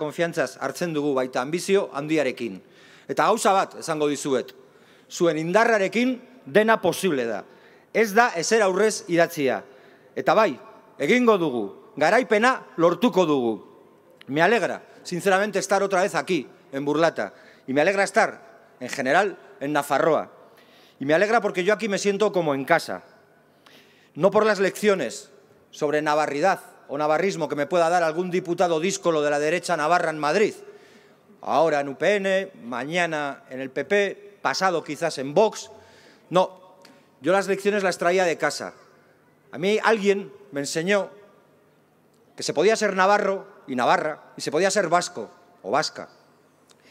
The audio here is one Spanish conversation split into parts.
konfiantzaz hartzen dugu baita ambizio handiarekin. Eta gauza bat esango dizuet, zuen indarrarekin dena posible da. Ez da ezer aurrez idatzia. Eta bai, egingo dugu, garaipena lortuko dugu. Me alegra, sinceramente, estar otra vez aquí, en Burlata. Y me alegra estar, en general, en Nafarroa. Y me alegra porque yo aquí me siento como en casa. No por las lecciones sobre navarridad o navarrismo que me pueda dar algún diputado díscolo de la derecha navarra en Madrid. Ahora en UPN, mañana en el PP, pasado quizás en Vox. No, yo las lecciones las traía de casa. A mí alguien me enseñó que se podía ser navarro y navarra y se podía ser vasco o vasca.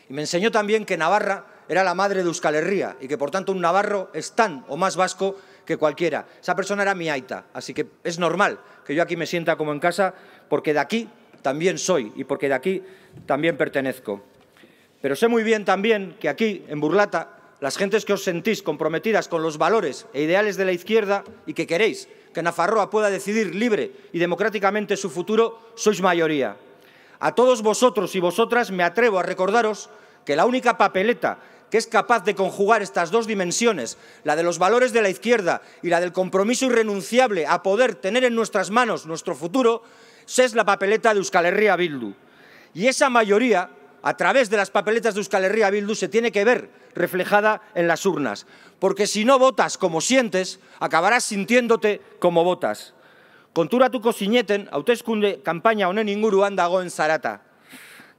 Y me enseñó también que Navarra era la madre de Euskal Herria y que por tanto un navarro es tan o más vasco que cualquiera. Esa persona era mi aita, así que es normal que yo aquí me sienta como en casa, porque de aquí también soy y porque de aquí también pertenezco. Pero sé muy bien también que aquí, en Burlata, las gentes que os sentís comprometidas con los valores e ideales de la izquierda y que queréis que Nafarroa pueda decidir libre y democráticamente su futuro, sois mayoría. A todos vosotros y vosotras me atrevo a recordaros que la única papeleta que es capaz de conjugar estas dos dimensiones, la de los valores de la izquierda y la del compromiso irrenunciable a poder tener en nuestras manos nuestro futuro, es la papeleta de Euskal Herria Bildu. Y esa mayoría, a través de las papeletas de Euskal Herria Bildu, se tiene que ver reflejada en las urnas. Porque si no votas como sientes, acabarás sintiéndote como votas. Konturatuko zineten, hautezkunde kanpaina honen inguruan en zarata.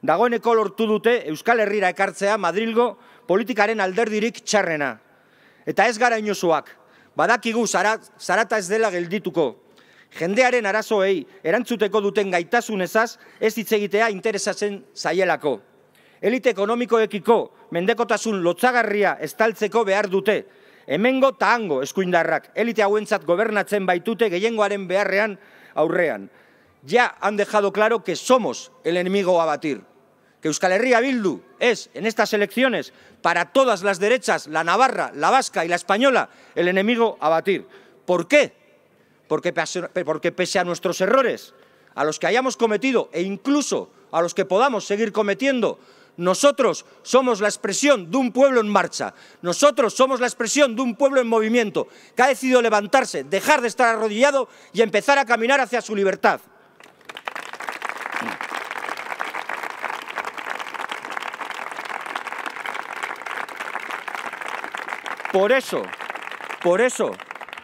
dagoeneko lortu dute Euskal Herrira ekartzea Madrilgo politikaren alderdirik txarrena. Eta ez gara inozuak, badakigu zarata ez dela geldituko. Jendearen arazoei erantzuteko duten gaitasun ezaz ez ditzegitea interesatzen zaielako. Elite ekonomikoekiko mendekotasun lotzagarria estaltzeko behar dute, hemengo ta hango eskuindarrak elite hauentzat gobernatzen baitute gehiengoaren beharrean aurrean. Ja han dejado claro que somos el enemigo a batir. que Euskal Herria Bildu es, en estas elecciones, para todas las derechas, la navarra, la vasca y la española, el enemigo a batir. ¿Por qué? Porque, porque pese a nuestros errores, a los que hayamos cometido e incluso a los que podamos seguir cometiendo, nosotros somos la expresión de un pueblo en marcha, nosotros somos la expresión de un pueblo en movimiento que ha decidido levantarse, dejar de estar arrodillado y empezar a caminar hacia su libertad. Por eso, por eso,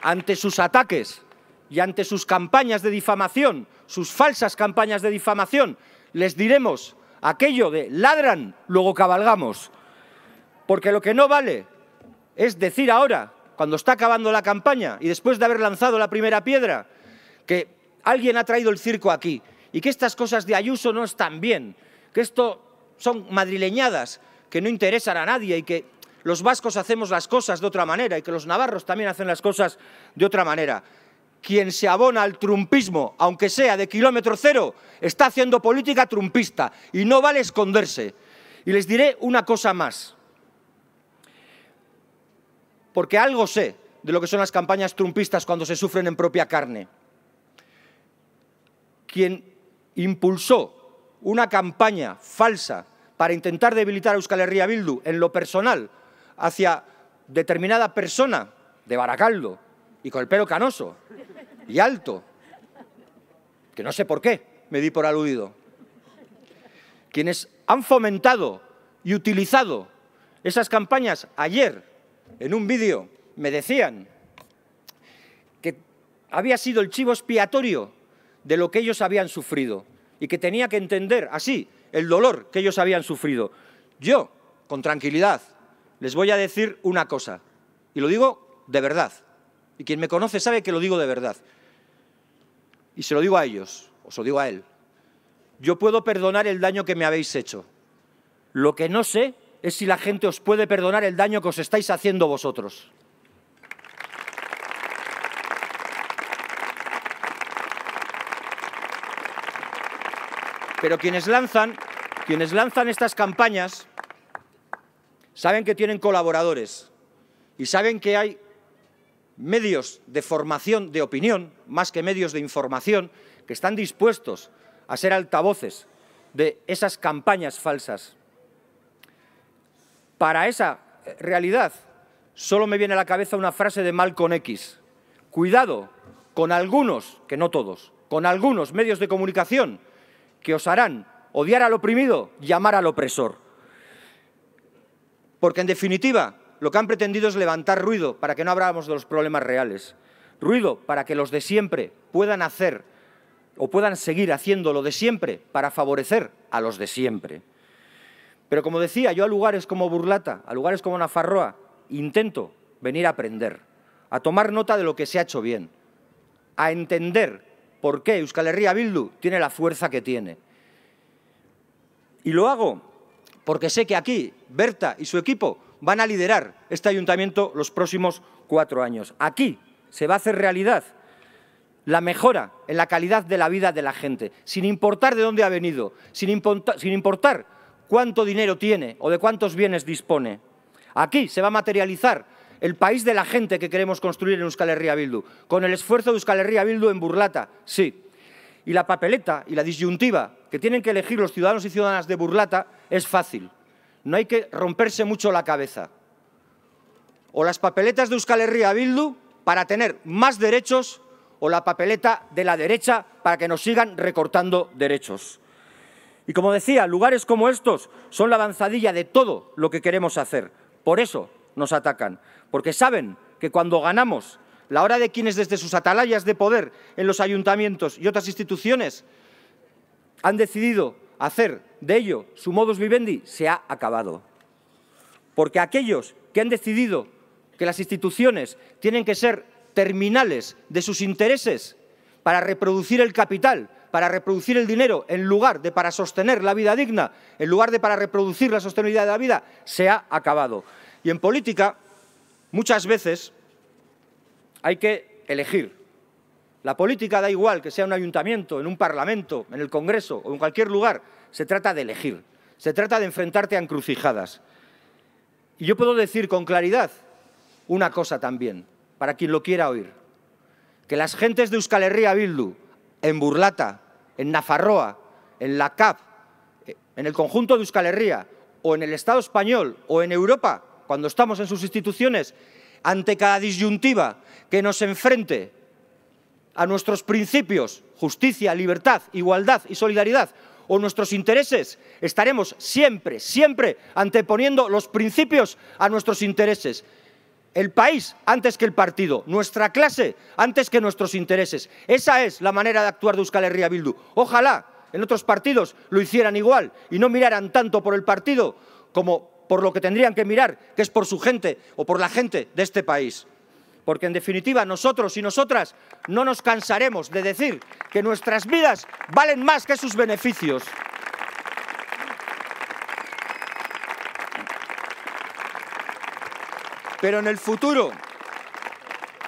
ante sus ataques y ante sus campañas de difamación, sus falsas campañas de difamación, les diremos aquello de ladran, luego cabalgamos. Porque lo que no vale es decir ahora, cuando está acabando la campaña y después de haber lanzado la primera piedra, que alguien ha traído el circo aquí y que estas cosas de Ayuso no están bien, que esto son madrileñadas que no interesan a nadie y que los vascos hacemos las cosas de otra manera y que los navarros también hacen las cosas de otra manera. Quien se abona al trumpismo, aunque sea de kilómetro cero, está haciendo política trumpista y no vale esconderse. Y les diré una cosa más, porque algo sé de lo que son las campañas trumpistas cuando se sufren en propia carne. Quien impulsó una campaña falsa para intentar debilitar a Euskal Herria Bildu en lo personal hacia determinada persona de Baracaldo y con el pelo canoso y alto, que no sé por qué me di por aludido, quienes han fomentado y utilizado esas campañas ayer en un vídeo me decían que había sido el chivo expiatorio de lo que ellos habían sufrido y que tenía que entender así el dolor que ellos habían sufrido. Yo, con tranquilidad, les voy a decir una cosa, y lo digo de verdad, y quien me conoce sabe que lo digo de verdad, y se lo digo a ellos, o lo digo a él, yo puedo perdonar el daño que me habéis hecho. Lo que no sé es si la gente os puede perdonar el daño que os estáis haciendo vosotros. Pero quienes lanzan, quienes lanzan estas campañas saben que tienen colaboradores y saben que hay medios de formación de opinión, más que medios de información, que están dispuestos a ser altavoces de esas campañas falsas. Para esa eh, realidad solo me viene a la cabeza una frase de Malcolm X. Cuidado con algunos, que no todos, con algunos medios de comunicación que os harán odiar al oprimido y al opresor. Porque en definitiva, lo que han pretendido es levantar ruido para que no habláramos de los problemas reales. Ruido para que los de siempre puedan hacer o puedan seguir haciendo lo de siempre para favorecer a los de siempre. Pero como decía, yo a lugares como Burlata, a lugares como Nafarroa, intento venir a aprender, a tomar nota de lo que se ha hecho bien, a entender por qué Euskal Herria Bildu tiene la fuerza que tiene. Y lo hago porque sé que aquí Berta y su equipo van a liderar este ayuntamiento los próximos cuatro años. Aquí se va a hacer realidad la mejora en la calidad de la vida de la gente, sin importar de dónde ha venido, sin, importar, sin importar cuánto dinero tiene o de cuántos bienes dispone. Aquí se va a materializar el país de la gente que queremos construir en Euskal Herria Bildu, con el esfuerzo de Euskal Herria Bildu en Burlata, sí. Y la papeleta y la disyuntiva que tienen que elegir los ciudadanos y ciudadanas de Burlata es fácil. No hay que romperse mucho la cabeza. O las papeletas de Euskal Herria Bildu para tener más derechos o la papeleta de la derecha para que nos sigan recortando derechos. Y como decía, lugares como estos son la avanzadilla de todo lo que queremos hacer. Por eso nos atacan, porque saben que cuando ganamos, la hora de quienes desde sus atalayas de poder en los ayuntamientos y otras instituciones han decidido hacer de ello su modus vivendi, se ha acabado. Porque aquellos que han decidido que las instituciones tienen que ser terminales de sus intereses para reproducir el capital, para reproducir el dinero, en lugar de para sostener la vida digna, en lugar de para reproducir la sostenibilidad de la vida, se ha acabado. Y en política, muchas veces hay que elegir la política da igual que sea un ayuntamiento, en un parlamento, en el Congreso o en cualquier lugar. Se trata de elegir, se trata de enfrentarte a encrucijadas. Y yo puedo decir con claridad una cosa también, para quien lo quiera oír. Que las gentes de Euskal Herria Bildu, en Burlata, en Nafarroa, en la CAP, eh, en el conjunto de Euskal Herria, o en el Estado español, o en Europa, cuando estamos en sus instituciones, ante cada disyuntiva que nos enfrente a nuestros principios, justicia, libertad, igualdad y solidaridad, o nuestros intereses, estaremos siempre, siempre anteponiendo los principios a nuestros intereses. El país antes que el partido, nuestra clase antes que nuestros intereses. Esa es la manera de actuar de Euskal Herria Bildu. Ojalá en otros partidos lo hicieran igual y no miraran tanto por el partido como por lo que tendrían que mirar, que es por su gente o por la gente de este país porque en definitiva nosotros y nosotras no nos cansaremos de decir que nuestras vidas valen más que sus beneficios. Pero en el futuro,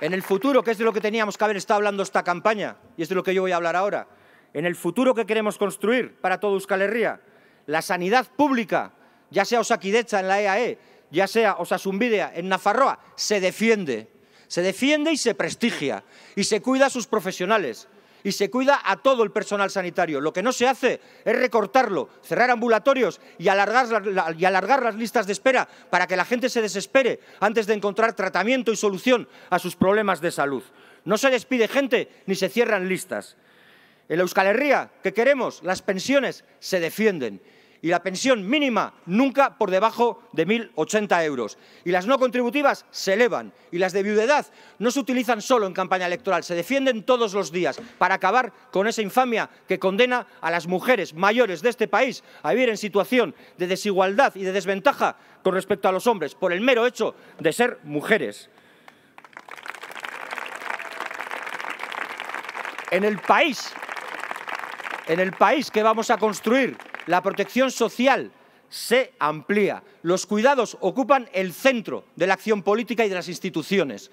en el futuro, que es de lo que teníamos que haber estado hablando esta campaña, y es de lo que yo voy a hablar ahora, en el futuro que queremos construir para todo Euskal Herria, la sanidad pública, ya sea Osakidecha en la EAE, e, ya sea Osasumbidea en Nafarroa, se defiende. Se defiende y se prestigia y se cuida a sus profesionales y se cuida a todo el personal sanitario. Lo que no se hace es recortarlo, cerrar ambulatorios y alargar, las listas de espera para que la gente se desespere antes de encontrar tratamiento y solución a sus problemas de salud. No se despide gente ni se cierran listas. En la Euskal Herria, ¿qué queremos? Las pensiones se defienden y la pensión mínima nunca por debajo de 1.080 euros. Y las no contributivas se elevan y las de viudedad no se utilizan solo en campaña electoral, se defienden todos los días para acabar con esa infamia que condena a las mujeres mayores de este país a vivir en situación de desigualdad y de desventaja con respecto a los hombres por el mero hecho de ser mujeres. En el país, en el país que vamos a construir la protección social se amplía. Los cuidados ocupan el centro de la acción política y de las instituciones.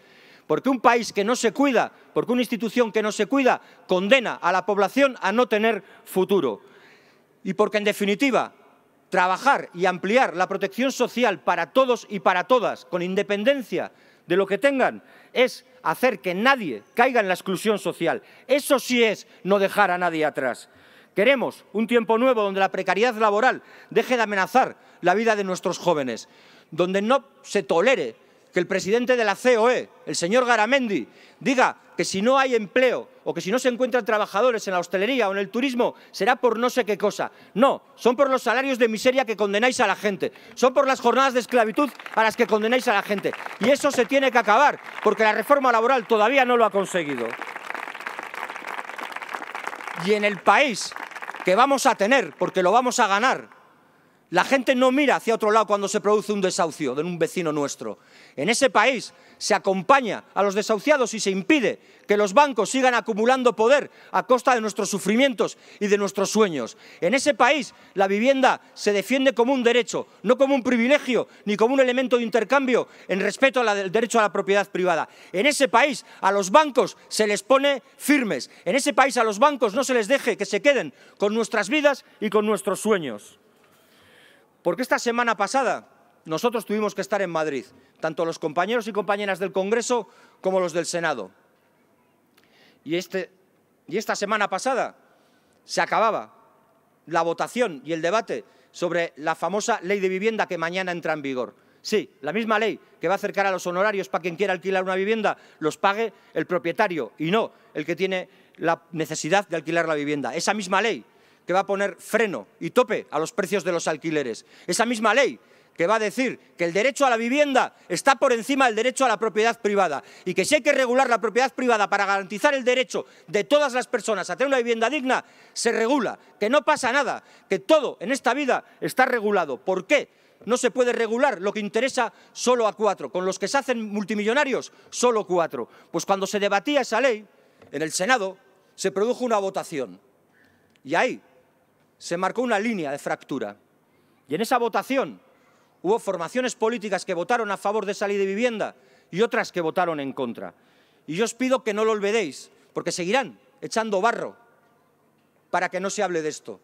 Porque un país que no se cuida, porque una institución que no se cuida, condena a la población a no tener futuro. Y porque, en definitiva, trabajar y ampliar la protección social para todos y para todas, con independencia de lo que tengan, es hacer que nadie caiga en la exclusión social. Eso sí es no dejar a nadie atrás. Queremos un tiempo nuevo donde la precariedad laboral deje de amenazar la vida de nuestros jóvenes, donde no se tolere que el presidente de la COE, el señor Garamendi, diga que si no hay empleo o que si no se encuentran trabajadores en la hostelería o en el turismo, será por no sé qué cosa. No, son por los salarios de miseria que condenáis a la gente, son por las jornadas de esclavitud a las que condenáis a la gente. Y eso se tiene que acabar, porque la reforma laboral todavía no lo ha conseguido y en el país que vamos a tener, porque lo vamos a ganar, la gente no mira hacia otro lado cuando se produce un desahucio de un vecino nuestro. En ese país se acompaña a los desahuciados y se impide que los bancos sigan acumulando poder a costa de nuestros sufrimientos y de nuestros sueños. En ese país la vivienda se defiende como un derecho, no como un privilegio ni como un elemento de intercambio en respeto al derecho a la propiedad privada. En ese país a los bancos se les pone firmes. En ese país a los bancos no se les deje que se queden con nuestras vidas y con nuestros sueños. Porque esta semana pasada nosotros tuvimos que estar en Madrid, tanto los compañeros y compañeras del Congreso como los del Senado. Este, y, esta semana pasada se acababa la votación y el debate sobre la famosa ley de vivienda que mañana entra en vigor. Sí, la misma ley que va a acercar a los honorarios para quien quiera alquilar una vivienda, los pague el propietario y no el que tiene la necesidad de alquilar la vivienda. Esa misma ley que va a poner freno y tope a los precios de los alquileres. Esa misma ley que va a decir que el derecho a la vivienda está por encima del derecho a la propiedad privada y que si hay que regular la propiedad privada para garantizar el derecho de todas las personas a tener una vivienda digna, se regula, que no pasa nada, que todo en esta vida está regulado. ¿Por qué? No se puede regular lo que interesa solo a cuatro. Con los que se hacen multimillonarios, solo cuatro. Pues cuando se debatía esa ley en el Senado, se produjo una votación. Y ahí se marcó una línea de fractura. Y en esa votación hubo formaciones políticas que votaron a favor de salir de vivienda y otras que votaron en contra. Y yo os pido que no lo olvidéis, porque seguirán echando barro para que no se hable de esto.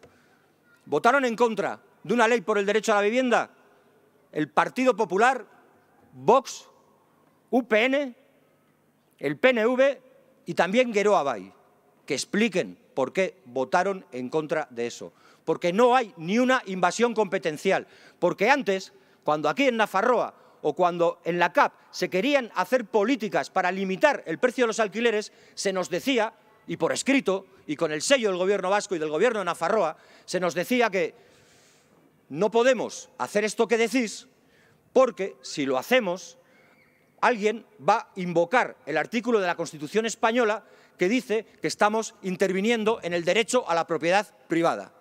Votaron en contra de una ley por el derecho a la vivienda el Partido Popular, Vox, UPN, el PNV y también Gueroa Bay. Que expliquen por qué votaron en contra de eso. Porque no hay ni una invasión competencial. Porque antes, cuando aquí en Nafarroa o cuando en la CAP se querían hacer políticas para limitar el precio de los alquileres, se nos decía, y por escrito, y con el sello del gobierno vasco y del gobierno de Nafarroa, se nos decía que no podemos hacer esto que decís, porque si lo hacemos alguien va a invocar el artículo de la Constitución española que dice que estamos interviniendo en el derecho a la propiedad privada.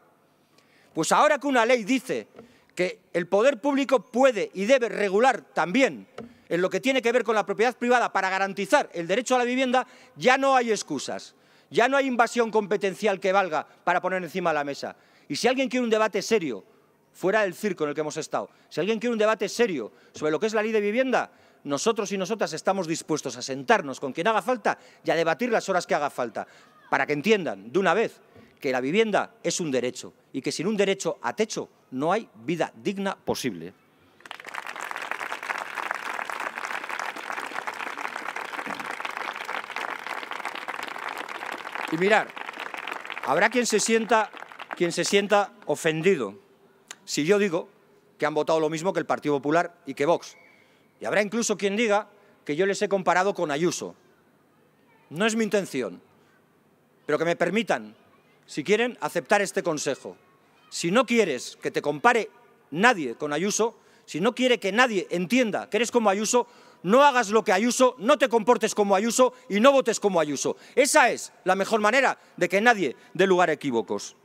Pues ahora que una ley dice que el poder público puede y debe regular también en lo que tiene que ver con la propiedad privada para garantizar el derecho a la vivienda, ya no hay excusas, ya no hay invasión competencial que valga para poner encima de la mesa. Y si alguien quiere un debate serio, fuera del circo en el que hemos estado, si alguien quiere un debate serio sobre lo que es la ley de vivienda, nosotros y nosotras estamos dispuestos a sentarnos con quien haga falta y a debatir las horas que haga falta, para que entiendan de una vez que la vivienda es un derecho y que sin un derecho a techo no hay vida digna posible. Y mirar, habrá quien se sienta, quien se sienta ofendido si yo digo que han votado lo mismo que el Partido Popular y que Vox. Y habrá incluso quien diga que yo les he comparado con Ayuso. No es mi intención, pero que me permitan, si quieren, aceptar este consejo. Si no quieres que te compare nadie con Ayuso, si no quiere que nadie entienda que eres como Ayuso, no hagas lo que Ayuso, no te comportes como Ayuso y no votes como Ayuso. Esa es la mejor manera de que nadie dé lugar a equívocos.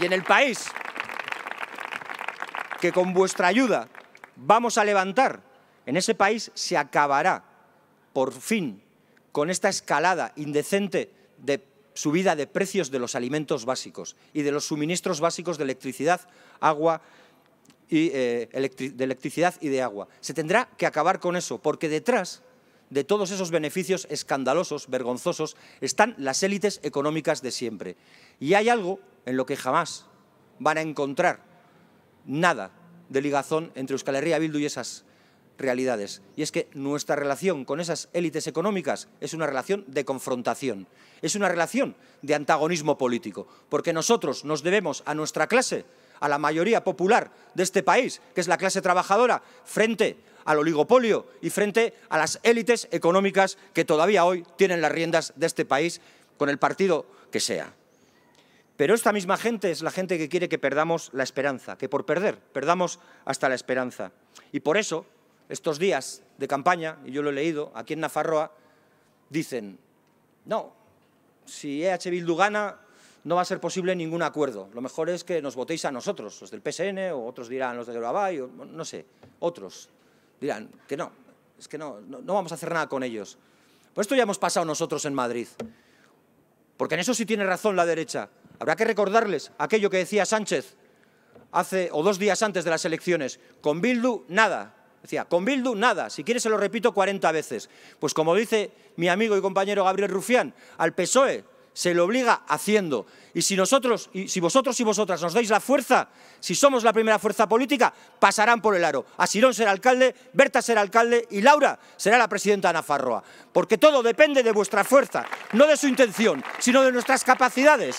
Y en el país que con vuestra ayuda vamos a levantar en ese país, se acabará por fin con esta escalada indecente de subida de precios de los alimentos básicos y de los suministros básicos de electricidad, agua y, eh, de electricidad y de agua. Se tendrá que acabar con eso, porque detrás de todos esos beneficios escandalosos, vergonzosos, están las élites económicas de siempre. Y hay algo en lo que jamás van a encontrar nada de ligazón entre Euskal Herria Bildu y esas realidades. Y es que nuestra relación con esas élites económicas es una relación de confrontación, es una relación de antagonismo político, porque nosotros nos debemos a nuestra clase, a la mayoría popular de este país, que es la clase trabajadora, frente al oligopolio y frente a las élites económicas que todavía hoy tienen las riendas de este país con el partido que sea. Pero esta misma gente es la gente que quiere que perdamos la esperanza, que por perder perdamos hasta la esperanza. Y por eso, estos días de campaña, y yo lo he leído, aquí en Nafarroa, dicen, no, si EH Bildu gana, no va a ser posible ningún acuerdo. Lo mejor es que nos votéis a nosotros, los del PSN, o otros dirán los de Grabay, o no sé, otros dirán que no, es que no, no, vamos a hacer nada con ellos. Pues esto ya hemos pasado nosotros en Madrid, porque en eso sí tiene razón la derecha. Habrá que recordarles aquello que decía Sánchez hace o dos días antes de las elecciones. Con Bildu, nada. Decía, con Bildu, nada. Si quieres se lo repito 40 veces. Pues como dice mi amigo y compañero Gabriel Rufián, al PSOE se lo obliga haciendo. Y si nosotros, y si vosotros y vosotras nos dais la fuerza, si somos la primera fuerza política, pasarán por el aro. Asirón será alcalde, Berta será alcalde y Laura será la presidenta de Nafarroa. Porque todo depende de vuestra fuerza, no de su intención, sino de nuestras capacidades.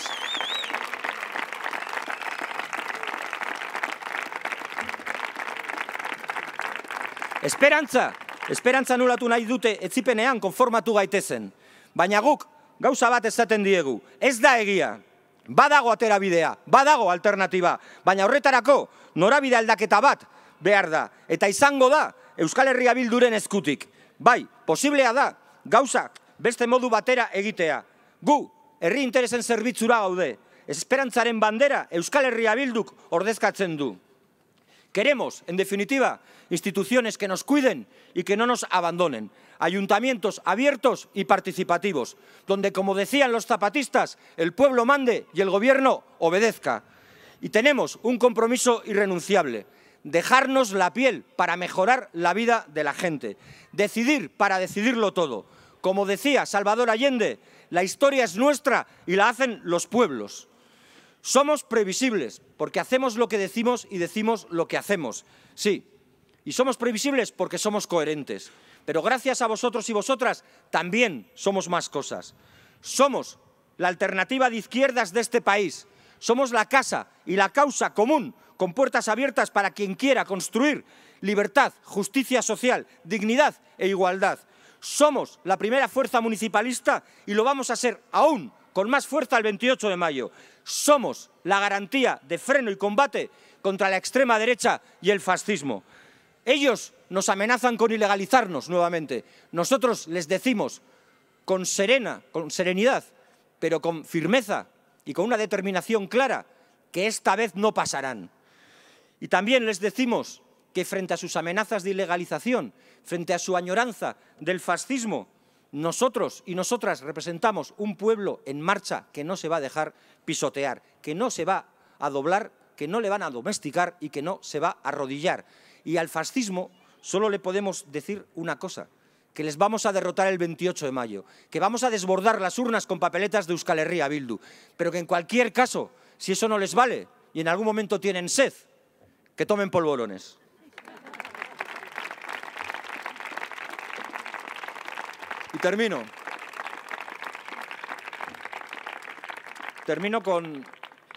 Esperanza, Esperanza nulatu nahi dute etzipenean konformatu gaitezen. Baina guk gauza bat ezaten diegu, ez da egia, badago aterabidea, badago alternatiba, baina horretarako norabida aldaketa bat behar da, eta izango da Euskal Herria Bilduren eskutik. Bai, posiblea da, gauzak beste modu batera egitea. Gu, herri interesen zerbitzura gaude, esperantzaren bandera Euskal Herria Bilduk ordezkatzen du. Queremos, en definitiva, instituciones que nos cuiden y que no nos abandonen. ayuntamientos abiertos y participativos, donde, como decían los zapatistas, el pueblo mande y el gobierno obedezca. Y tenemos un compromiso irrenunciable, dejarnos la piel para mejorar la vida de la gente, decidir para decidirlo todo. Como decía Salvador Allende, la historia es nuestra y la hacen los pueblos. Somos previsibles porque hacemos lo que decimos y decimos lo que hacemos. Sí, y somos previsibles porque somos coherentes pero gracias a vosotros y vosotras también somos más cosas. Somos la alternativa de izquierdas de este país. Somos la casa y la causa común, con puertas abiertas para quien quiera construir libertad, justicia social, dignidad e igualdad. Somos la primera fuerza municipalista y lo vamos a ser aún con más fuerza el 28 de mayo. Somos la garantía de freno y combate contra la extrema derecha y el fascismo. Ellos nos amenazan con ilegalizarnos nuevamente. Nosotros les decimos con serena, con serenidad, pero con firmeza y con una determinación clara que esta vez no pasarán. Y también les decimos que frente a sus amenazas de ilegalización, frente a su añoranza del fascismo, nosotros y nosotras representamos un pueblo en marcha que no se va a dejar pisotear, que no se va a doblar, que no le van a domesticar y que no se va a arrodillar. Y al fascismo solo le podemos decir una cosa, que les vamos a derrotar el 28 de mayo, que vamos a desbordar las urnas con papeletas de Euskal Herria Bildu, pero que en cualquier caso, si eso no les vale y en algún momento tienen sed, que tomen polvorones. Y termino. Termino con,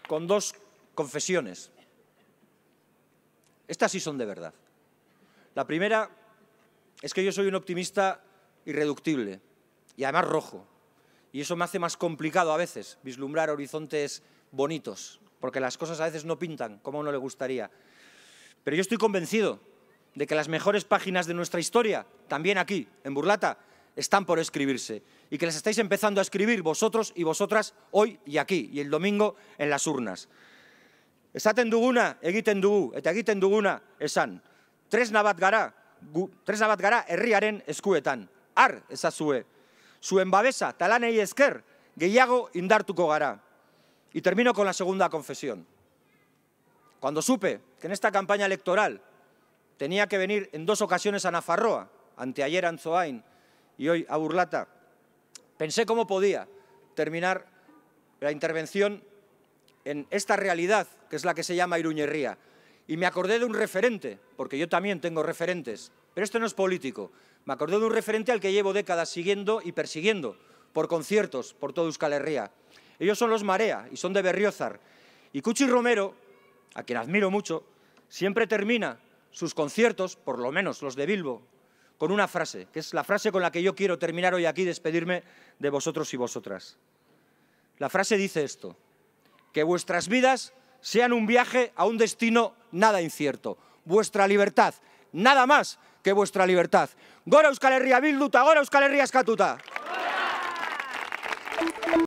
con dos confesiones. Estas sí son de verdad. La primera es que yo soy un optimista irreductible y además rojo. Y eso me hace más complicado a veces vislumbrar horizontes bonitos, porque las cosas a veces no pintan como a uno le gustaría. Pero yo estoy convencido de que las mejores páginas de nuestra historia, también aquí, en Burlata, están por escribirse y que las estáis empezando a escribir vosotros y vosotras hoy y aquí y el domingo en las urnas. Esaten duguna egiten dugu eta esan. Tres navatgará, tres navatgará, tresna bat gara herriaren eskuetan. Har ezazue. Zuen babesa talanei esker gehiago indartuko gara. Y termino con la segunda confesión. Cuando supe que en esta campaña electoral tenía que venir en dos ocasiones a Nafarroa, anteayer a Anzoain y hoy a Burlata, pensé cómo podía terminar la intervención en esta realidad que es la que se llama Iruñerría, y me acordé de un referente, porque yo también tengo referentes, pero esto no es político. Me acordé de un referente al que llevo décadas siguiendo y persiguiendo, por conciertos, por toda Euskal Herria. Ellos son los Marea y son de Berriozar. Y Cuchi Romero, a quien admiro mucho, siempre termina sus conciertos, por lo menos los de Bilbo, con una frase, que es la frase con la que yo quiero terminar hoy aquí, despedirme de vosotros y vosotras. La frase dice esto, que vuestras vidas sean un viaje a un destino nada incierto. Vuestra libertad, nada más que vuestra libertad. Gora Euskal Herria Bilduta, Gora Euskal Herria Escatuta.